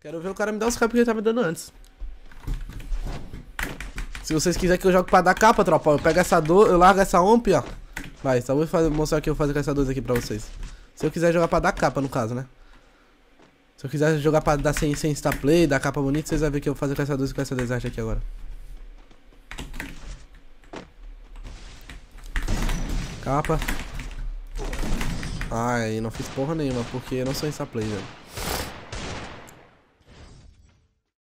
Quero ver o cara me dar os capas que ele tá me dando antes. Se vocês quiserem que eu jogue pra dar capa, tropa, eu pego essa dor, eu largo essa omp, ó. Vai, só vou fazer, mostrar o que eu faço com essa 2 aqui pra vocês. Se eu quiser jogar pra dar capa, no caso, né? Se eu quiser jogar pra dar sem, sem star play, dar capa bonita, vocês vão ver o que eu vou fazer com essa 2 e com essa desarte aqui agora. Capa. Ai, não fiz porra nenhuma, porque eu não sou insta play, velho.